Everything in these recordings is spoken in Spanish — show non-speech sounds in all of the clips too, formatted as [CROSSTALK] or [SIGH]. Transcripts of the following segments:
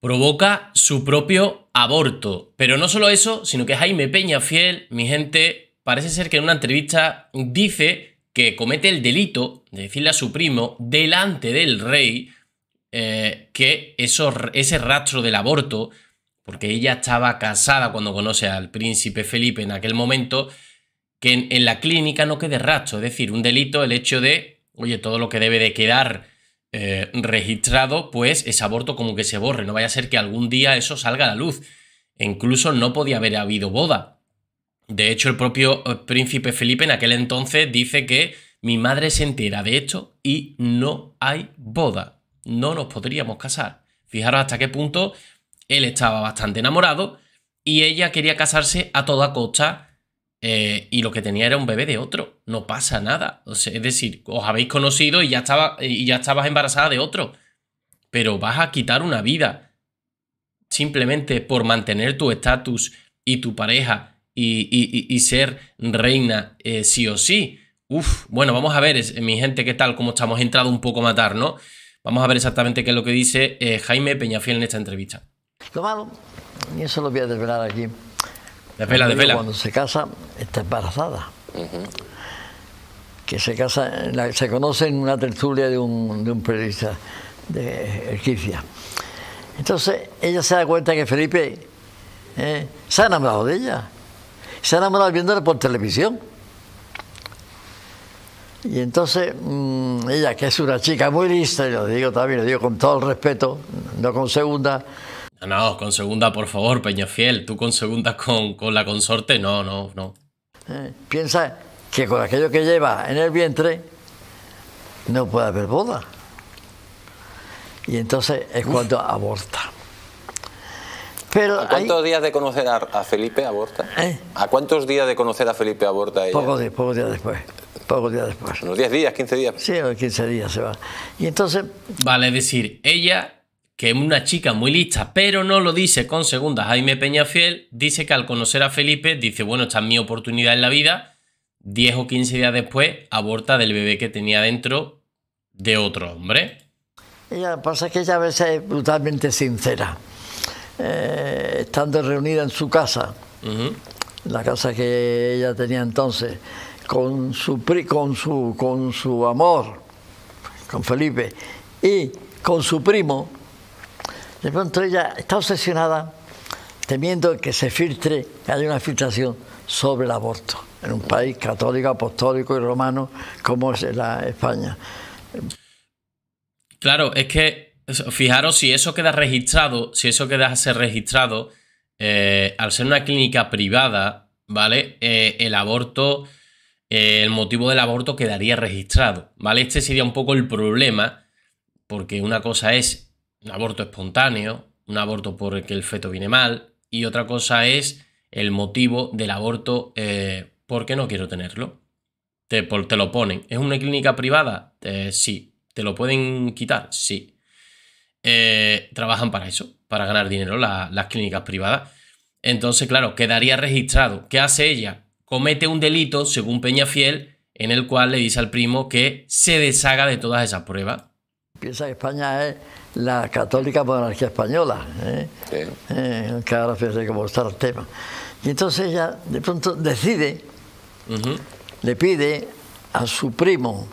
provoca su propio aborto. Pero no solo eso, sino que Jaime Peña Fiel, mi gente, parece ser que en una entrevista dice que comete el delito de decirle a su primo delante del rey eh, que ese rastro del aborto, porque ella estaba casada cuando conoce al príncipe Felipe en aquel momento, que en la clínica no quede rastro, es decir, un delito el hecho de, oye, todo lo que debe de quedar eh, registrado, pues ese aborto como que se borre. No vaya a ser que algún día eso salga a la luz. E incluso no podía haber habido boda. De hecho, el propio eh, príncipe Felipe en aquel entonces dice que mi madre se entera de esto y no hay boda. No nos podríamos casar. Fijaros hasta qué punto él estaba bastante enamorado y ella quería casarse a toda costa eh, y lo que tenía era un bebé de otro. No pasa nada. es decir, os habéis conocido y ya, estaba, y ya estabas embarazada de otro. Pero vas a quitar una vida. Simplemente por mantener tu estatus y tu pareja y, ser reina eh, sí o sí. Uf, bueno, vamos a ver, mi gente, qué tal, cómo estamos entrado un poco a matar, ¿no? Vamos a ver exactamente qué es lo que dice eh, Jaime Peñafiel en esta entrevista. Lo y eso lo voy a desvelar aquí de Cuando se casa, está embarazada. Que se casa, se conoce en una tertulia de un, periodista de Erquicia. Entonces, ella se da cuenta que Felipe eh, se ha enamorado de ella. Se ha enamorado viéndola por televisión. Y entonces mm, ella, que es una chica muy lista, yo lo digo también, le digo con todo el respeto, no con segunda, no, con segunda, por favor, Fiel. Tú con segunda con, con la consorte, no, no, no. Eh, piensa que con aquello que lleva en el vientre no puede haber boda. Y entonces es cuando aborta. ¿A cuántos días de conocer a, Felipe aborta? ¿Eh? ¿A cuántos días de conocer a Felipe aborta ella? Pocos días, días después. Pocos días después. Unos 10 días, 15 días. Sí, 15 días se va. Y entonces... Vale decir, ella que es una chica muy lista, pero no lo dice con segundas Jaime Peñafiel, dice que al conocer a Felipe, dice, bueno, esta es mi oportunidad en la vida, 10 o 15 días después, aborta del bebé que tenía dentro de otro hombre. Ella pasa que ella a veces es brutalmente sincera. Eh, estando reunida en su casa, la casa que ella tenía entonces, con su, con su, con su amor, con Felipe, y con su primo, de pronto ella está obsesionada temiendo que se filtre, que haya una filtración sobre el aborto en un país católico, apostólico y romano como es la España. Claro, es que fijaros si eso queda registrado, si eso queda a ser registrado, eh, al ser una clínica privada, ¿vale? Eh, el aborto, eh, el motivo del aborto quedaría registrado, ¿vale? Este sería un poco el problema, porque una cosa es un aborto espontáneo, un aborto porque el feto viene mal, y otra cosa es el motivo del aborto eh, porque no quiero tenerlo. Te, lo ponen. ¿Es una clínica privada? Eh, sí. ¿Te lo pueden quitar? Sí. Eh, trabajan para eso, para ganar dinero las clínicas privadas. Entonces, claro, quedaría registrado. ¿Qué hace ella? Comete un delito, según Peña Fiel, en el cual le dice al primo que se deshaga de todas esas pruebas. Piensa España es la católica monarquía española, ¿eh? Eh, que ahora cómo el tema. Y entonces ella de pronto decide, le pide a su primo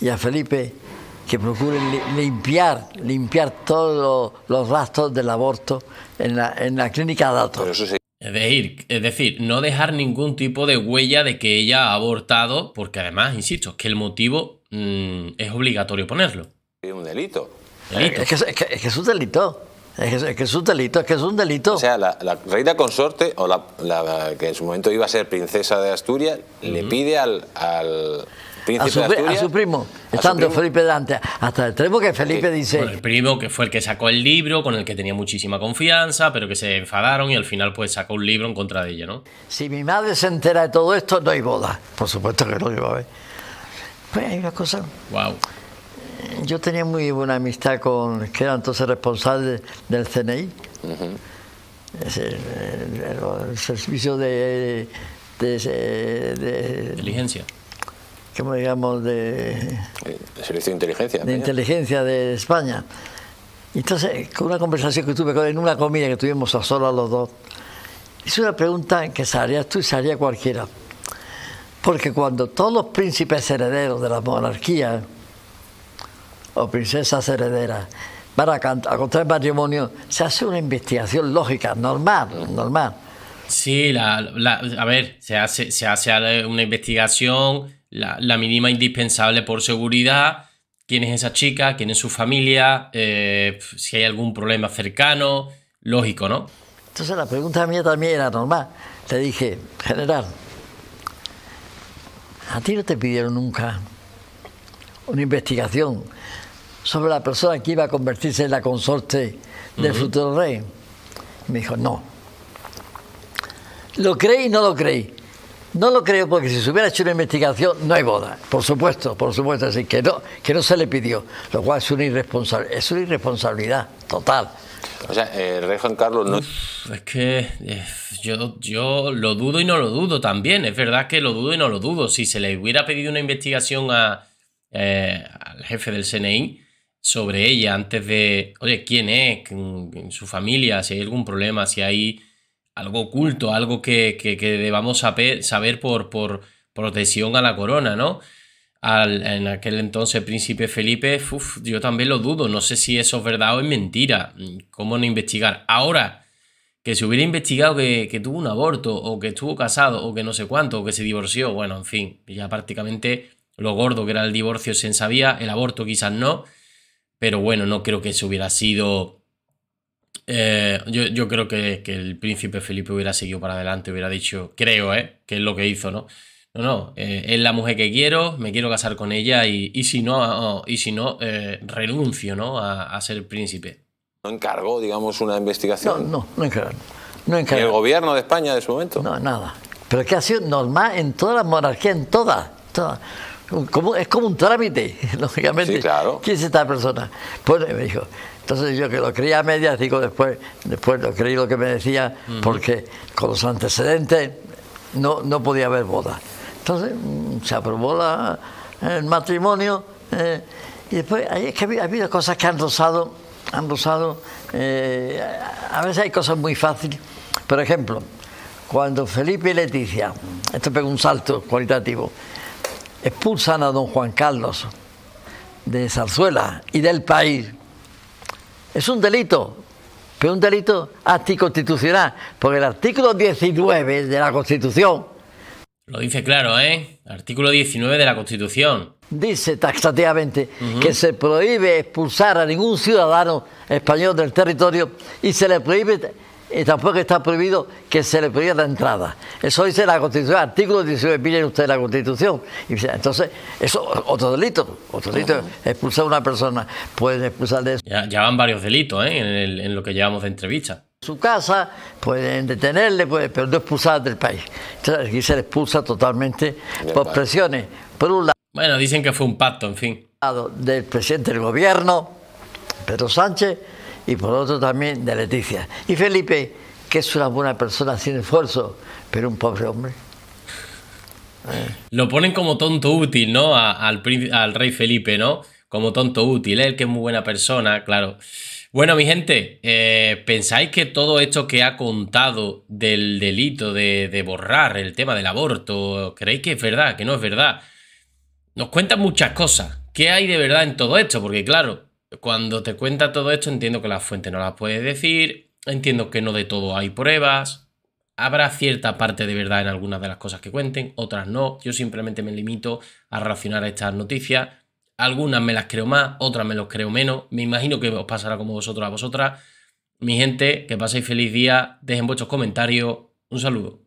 y a Felipe que procuren limpiar, limpiar todos los rastros del aborto en la, en la clínica datos. Es decir, no dejar ningún tipo de huella de que ella ha abortado, porque además, insisto, que el motivo mm, es obligatorio ponerlo un delito. Es, que, es, un delito. Es que es un delito, es que es un delito. O sea, la, reina consorte, o la, que en su momento iba a ser princesa de Asturias, le pide al, al a su, Asturias, a su, primo, estando Felipe Dante, hasta el extremo que Felipe dice... el primo que fue el que sacó el libro, con el que tenía muchísima confianza, pero que se enfadaron y al final pues sacó un libro en contra de ella, ¿no? Si mi madre se entera de todo esto, no hay boda. Por supuesto que no iba a ver. Pues hay una cosa... Wow yo tenía muy buena amistad con, que era entonces responsable del CNI, el, servicio de, de, de, inteligencia. como digamos? De, eh, servicio de inteligencia. De inteligencia de España. Entonces, con una conversación que tuve con en una comida que tuvimos a solas los dos, hice una pregunta que se haría tú y se haría cualquiera. Porque cuando todos los príncipes herederos de la monarquía o oh, princesas herederas para contraer matrimonio, se hace una investigación lógica, normal, normal. Sí, la, a ver, se hace, se hace eh, una investigación, la, mínima indispensable por seguridad, quién es esa chica, quién es su familia, eh, si hay algún problema cercano, lógico, ¿no? Entonces la pregunta mía también era normal. ...te dije, general, a ti no te pidieron nunca una investigación sobre la persona que iba a convertirse en la consorte del futuro rey. Me dijo, no. Lo creí y no lo creí. No lo creo porque si se hubiera hecho una investigación no hay boda, por supuesto, por supuesto, así que no, que no se le pidió, lo cual es una, irresponsabilidad, es una irresponsabilidad total. O sea, el eh, rey Juan Carlos no... es que eh, yo, yo lo dudo y no lo dudo también, es verdad que lo dudo y no lo dudo. Si se le hubiera pedido una investigación a, eh, al jefe del CNI, sobre ella antes de, oye, quién es, su familia, si hay algún problema, si hay algo oculto, algo que, debamos saber, por, protección a la corona, ¿no? Al, en aquel entonces príncipe Felipe, yo también lo dudo, no sé si eso es verdad o es mentira, ¿cómo no investigar? Ahora, que se hubiera investigado que, que, tuvo un aborto, o que estuvo casado, o que no sé cuánto, o que se divorció, bueno, en fin, ya prácticamente lo gordo que era el divorcio se sabía, el aborto quizás no, pero bueno, no creo que eso hubiera sido... Eh, yo, yo, creo que, que, el príncipe Felipe hubiera seguido para adelante, hubiera dicho, creo, ¿eh? Que es lo que hizo, ¿no? No, no, eh, es la mujer que quiero, me quiero casar con ella y, y si no, ah, ah, y si no eh, renuncio, ¿no? A, a, ser príncipe. ¿No encargó, digamos, una investigación? No, no, no encargó. No encargó. ¿El gobierno de España de su momento? No, nada. Pero que ha sido normal en toda la monarquía, en todas. todas es como un trámite, [LAUGHS] lógicamente. ¿Quién es esta persona? Pues eh, me dijo. Entonces yo que lo creía a medias, digo después, después lo creí lo que me decía, porque con los antecedentes no, no podía haber boda. Entonces mm, se aprobó el matrimonio eh, y después es que ha habido cosas que han rozado, han rozado, eh, a veces hay cosas muy fáciles. Por ejemplo, cuando Felipe y Leticia, esto pegó un salto cualitativo, expulsan a don Juan Carlos de Zarzuela y del país. Es un delito, pero un delito anticonstitucional, porque el artículo 19 de la Constitución... Lo dice claro, ¿eh? Artículo 19 de la Constitución. Dice taxativamente que se prohíbe expulsar a ningún ciudadano español del territorio y se le prohíbe y eh, tampoco está prohibido que se le prohíba la entrada. Eso dice la Constitución, artículo 19, miren ustedes la Constitución. entonces, eso otro delito, otro delito, expulsar a una persona, pueden expulsar de eso. Ya, ya van varios delitos ¿eh? en, lo que llevamos de entrevista su casa, pueden detenerle, pueden, pero no expulsar del país. Entonces, aquí se le expulsa totalmente por presiones. Por un lado. Bueno, dicen que fue un pacto, en fin. Del presidente del gobierno, Pedro Sánchez, y por otro también de Leticia. Y Felipe, que es una buena persona sin esfuerzo, pero un pobre hombre. Lo ponen como tonto útil, ¿no? al, rey Felipe, ¿no? Como tonto útil, él que es muy buena persona, claro. Bueno, mi gente, eh, ¿pensáis que todo esto que ha contado del delito de borrar el tema del aborto, creéis que es verdad, que no es verdad? Nos cuentan muchas cosas. ¿Qué hay de verdad en todo esto? Porque claro, cuando te cuenta todo esto, entiendo que la fuente no la puede decir, entiendo que no de todo hay pruebas, habrá cierta parte de verdad en algunas de las cosas que cuenten, otras no. Yo simplemente me limito a relacionar estas noticias. Algunas me las creo más, otras me las creo menos. Me imagino que os pasará como vosotros a vosotras. Mi gente, que paséis feliz día, dejen vuestros comentarios. Un saludo.